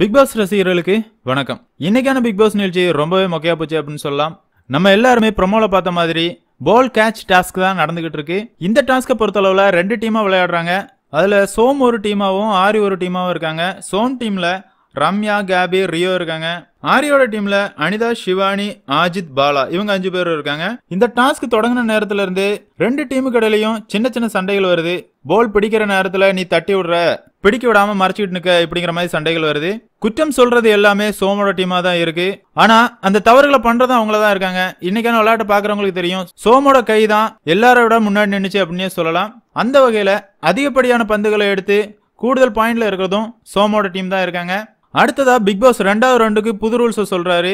big pass ரசிகர்களுக்கு வணக்கம் இன்னைக்கான பிக் பாஸ் நிகழ்ச்சி ரொம்பவே மொக்கையா போச்சு அப்படின்னு சொல்லலாம் நம்ம எல்லாருமே ப்ரொமோல பார்த்த மாதிரி பால் கேட்ச் டாஸ்க் தான் நடந்துகிட்டு இருக்கு இந்த டாஸ்க்கை பொறுத்தளவில் ரெண்டு டீமா விளையாடுறாங்க அதில் சோம் ஒரு டீமாகவும் ஆரி ஒரு டீமாகவும் இருக்காங்க சோம் டீமில் ரம்யா கேபி ரியோ இருக்காங்க ஆரியோட டீம்ல அனிதா சிவானி அஜித் பாலா இவங்க அஞ்சு பேரும் இருக்காங்க இந்த டாஸ்க் தொடங்கின நேரத்துல இருந்து ரெண்டு டீமுக்கு இடையிலையும் சின்ன சின்ன சண்டைகள் வருது போல் பிடிக்கிற நேரத்துல நீ தட்டி விடுற பிடிக்க விடாம மறைச்சிட்டு இருக்க இப்படிங்கிற மாதிரி சண்டைகள் வருது குற்றம் சொல்றது எல்லாமே சோமோட டீமா தான் இருக்கு ஆனா அந்த தவறுகளை பண்றது அவங்கள தான் இருக்காங்க இன்னைக்கான விளையாட்டு பாக்குறவங்களுக்கு தெரியும் சோமோட கை தான் எல்லாரோட முன்னாடி நின்றுச்சு அப்படின்னே சொல்லலாம் அந்த வகையில அதிகப்படியான பந்துகளை எடுத்து கூடுதல் பாயிண்ட்ல இருக்கிறதும் சோமோட டீம் தான் இருக்காங்க அடுத்ததா பிக் பாஸ் ரெண்டாவது ரவுண்டுக்கு புது ரூல்ஸை சொல்றாரு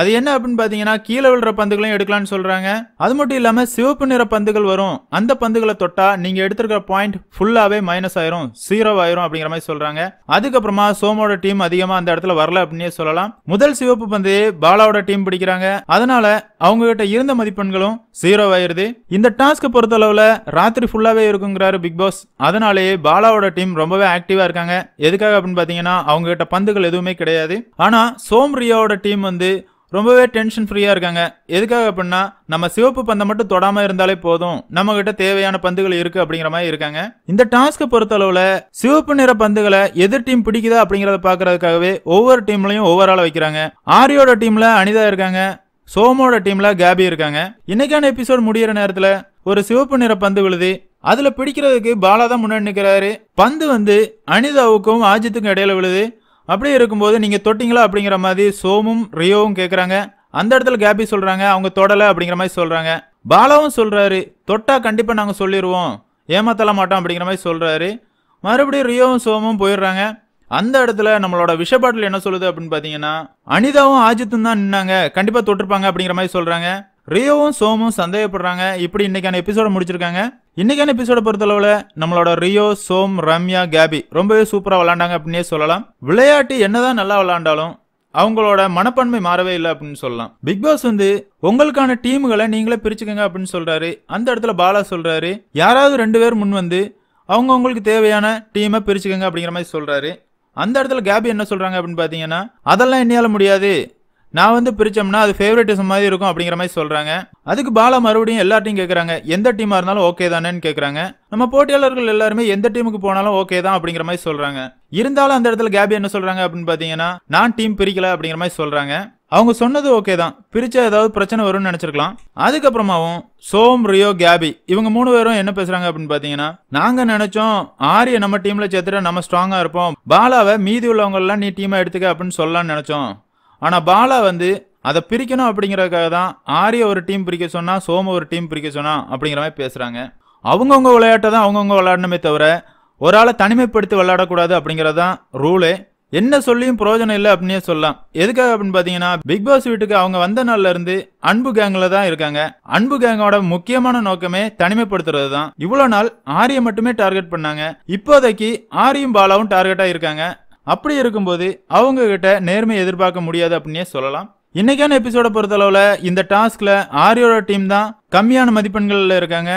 அது என்ன அப்படின்னு பார்த்தீங்கன்னா கீழே விழுற பந்துகளையும் எடுக்கலாம்னு சொல்கிறாங்க அது மட்டும் இல்லாமல் சிவப்பு நிற பந்துகள் வரும் அந்த பந்துகளை தொட்டால் நீங்கள் எடுத்திருக்கிற பாயிண்ட் ஃபுல்லாகவே மைனஸ் ஆயிரும் ஜீரோ ஆயிரும் அப்படிங்கிற மாதிரி சொல்கிறாங்க அதுக்கப்புறமா சோமோட டீம் அதிகமாக அந்த இடத்துல வரல அப்படின்னே சொல்லலாம் முதல் சிவப்பு பந்தையே பாலாவோட டீம் பிடிக்கிறாங்க அதனால அவங்க கிட்ட இருந்த மதிப்பெண்களும் ஜீரோ ஆயிருது இந்த பொறுத்த பொறுத்தளவில் ராத்திரி ஃபுல்லாகவே இருக்குங்கிறாரு பிக் பாஸ் அதனாலேயே பாலாவோட டீம் ரொம்பவே ஆக்டிவாக இருக்காங்க எதுக்காக அப்படின்னு பார்த்தீங்கன்னா அவங்க கிட்ட பந்துகள் எதுவுமே கிடையாது ஆனால் சோம்ரியாவோட டீம் வந்து ரொம்பவே டென்ஷன் ஃப்ரீயாக இருக்காங்க எதுக்காக அப்படின்னா நம்ம சிவப்பு பந்தை மட்டும் தொடாமல் இருந்தாலே போதும் நம்ம கிட்ட தேவையான பந்துகள் இருக்கு அப்படிங்கிற மாதிரி இருக்காங்க இந்த டாஸ்க்கை பொறுத்தளவில் சிவப்பு நிற பந்துகளை எதிர் டீம் பிடிக்குதா அப்படிங்கிறத பார்க்கறதுக்காகவே ஒவ்வொரு டீம்லையும் ஒவ்வொரு ஆள் வைக்கிறாங்க ஆரியோட டீமில் அனிதா இருக்காங்க சோமோட டீம்ல கேபி இருக்காங்க இன்னைக்கான எபிசோட் முடிகிற நேரத்தில் ஒரு சிவப்பு நிற பந்து விழுது அதுல பிடிக்கிறதுக்கு பாலா தான் முன்னாடி நிற்கிறாரு பந்து வந்து அனிதாவுக்கும் ஆஜித்துக்கும் இடையில விழுது அப்படி இருக்கும்போது நீங்கள் தொட்டிங்களா அப்படிங்கிற மாதிரி சோமும் ரியோவும் கேட்குறாங்க அந்த இடத்துல கேபி சொல்கிறாங்க அவங்க தொடலை அப்படிங்கிற மாதிரி சொல்கிறாங்க பாலாவும் சொல்கிறாரு தொட்டா கண்டிப்பாக நாங்கள் சொல்லிடுவோம் ஏமாத்தலாம் மாட்டோம் அப்படிங்கிற மாதிரி சொல்கிறாரு மறுபடியும் ரியோவும் சோமும் போயிடுறாங்க அந்த இடத்துல நம்மளோட விஷப்பாட்டில் என்ன சொல்லுது அப்படின்னு பார்த்தீங்கன்னா அனிதாவும் ஆஜித்தும் தான் நின்னாங்க கண்டிப்பாக தொட்டிருப்பாங்க அப்படிங்கிற மாதிரி சொல்கிறாங்க ரியோவும் சோமும் சந்தேகப்படுறாங்க இப்படி இன்னைக்கான எபிசோட முடிச்சிருக்காங்க இன்னைக்கான எபிசோட பொறுத்தளவில் நம்மளோட ரியோ சோம் ரம்யா கேபி ரொம்பவே சூப்பராக விளாண்டாங்க அப்படின்னே சொல்லலாம் விளையாட்டு என்னதான் நல்லா விளாண்டாலும் அவங்களோட மனப்பான்மை மாறவே இல்லை அப்படின்னு சொல்லலாம் பிக் பாஸ் வந்து உங்களுக்கான டீமுகளை நீங்களே பிரிச்சுக்கங்க அப்படின்னு சொல்றாரு அந்த இடத்துல பாலா சொல்றாரு யாராவது ரெண்டு பேர் முன் வந்து அவங்க உங்களுக்கு தேவையான டீமை பிரிச்சுக்கங்க அப்படிங்கிற மாதிரி சொல்றாரு அந்த இடத்துல கேபி என்ன சொல்றாங்க அப்படின்னு பாத்தீங்கன்னா அதெல்லாம் என்னையால முடியாது நான் வந்து பிரித்தோம்னா அது ஃபேவரட்டிசம் மாதிரி இருக்கும் அப்படிங்கிற மாதிரி சொல்கிறாங்க அதுக்கு பாலா மறுபடியும் எல்லார்ட்டையும் கேட்குறாங்க எந்த டீமாக இருந்தாலும் ஓகே தானேன்னு கேட்குறாங்க நம்ம போட்டியாளர்கள் எல்லாருமே எந்த டீமுக்கு போனாலும் ஓகே தான் அப்படிங்கிற மாதிரி சொல்கிறாங்க இருந்தாலும் அந்த இடத்துல கேபி என்ன சொல்கிறாங்க அப்படின்னு பார்த்தீங்கன்னா நான் டீம் பிரிக்கல அப்படிங்கிற மாதிரி சொல்கிறாங்க அவங்க சொன்னது ஓகே தான் பிரிச்சா ஏதாவது பிரச்சனை வரும்னு நினைச்சிருக்கலாம் அதுக்கப்புறமாவும் சோம் ரியோ கேபி இவங்க மூணு பேரும் என்ன பேசுறாங்க அப்படின்னு பார்த்தீங்கன்னா நாங்கள் நினைச்சோம் ஆரிய நம்ம டீம்ல சேர்த்துட்டு நம்ம ஸ்ட்ராங்காக இருப்போம் பாலாவை மீதி எல்லாம் நீ டீமாக எடுத்துக்க அப்படின்னு சொல்லலாம்னு நினைச்சோம் ஆனால் பாலா வந்து அதை பிரிக்கணும் அப்படிங்கிறதுக்காக தான் ஆரிய ஒரு டீம் பிரிக்க சொன்னால் சோம ஒரு டீம் பிரிக்க சொன்னால் அப்படிங்கிற மாதிரி பேசுகிறாங்க அவங்கவுங்க விளையாட்டை தான் அவங்கவுங்க விளையாடணுமே தவிர ஒரு ஆளை தனிமைப்படுத்தி விளையாடக்கூடாது அப்படிங்கிறது தான் ரூலே என்ன சொல்லியும் பிரயோஜனம் இல்லை அப்படின்னே சொல்லலாம் எதுக்காக அப்படின்னு பார்த்தீங்கன்னா பிக் பாஸ் வீட்டுக்கு அவங்க வந்த நாள்லேருந்து இருந்து அன்பு கேங்கில் தான் இருக்காங்க அன்பு கேங்கோட முக்கியமான நோக்கமே தனிமைப்படுத்துறது தான் இவ்வளோ நாள் ஆரியை மட்டுமே டார்கெட் பண்ணாங்க இப்போதைக்கு ஆரியும் பாலாவும் டார்கெட்டாக இருக்காங்க அப்படி இருக்கும்போது அவங்க கிட்ட நேர்மை எதிர்பார்க்க முடியாது அப்படின்னே சொல்லலாம் இன்னைக்கான எபிசோட பொறுத்தளவுல இந்த டாஸ்க்ல ஆரியோட டீம் தான் கம்மியான மதிப்பெண்கள்ல இருக்காங்க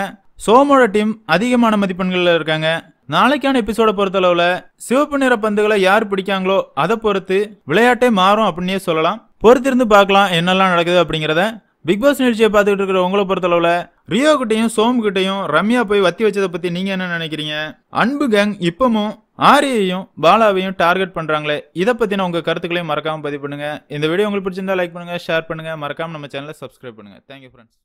சோமோட டீம் அதிகமான மதிப்பெண்கள்ல இருக்காங்க நாளைக்கான எபிசோட பொறுத்தளவுல சிவப்பு நிற பந்துகளை யார் பிடிக்காங்களோ அதை பொறுத்து விளையாட்டே மாறும் அப்படின்னே சொல்லலாம் பொறுத்திருந்து பார்க்கலாம் என்னெல்லாம் நடக்குது அப்படிங்கிறத பிக் பாஸ் நிகழ்ச்சியை பார்த்துக்கிட்டு இருக்கிற உங்களை பொறுத்தளவுல ரியோ கிட்டையும் சோம் கிட்டையும் ரம்யா போய் வத்தி வச்சதை பத்தி நீங்க என்ன நினைக்கிறீங்க அன்பு கேங் இப்பமும் ஆரியையும் பாலாவையும் டார்கெட் பண்ணுறாங்களே இதை பற்றின உங்கள் கருத்துக்களையும் மறக்காமல் பதிவு பண்ணுங்கள் இந்த வீடியோ உங்களுக்கு பிடிச்சிருந்தா லைக் பண்ணுங்கள் ஷேர் பண்ணுங்கள் மறக்காமல் நம்ம சேனலை சப்ஸ்கிரைப் பண்ணுங்கள் தேங்க்யூ ஃப்ரெண்ட்ஸ்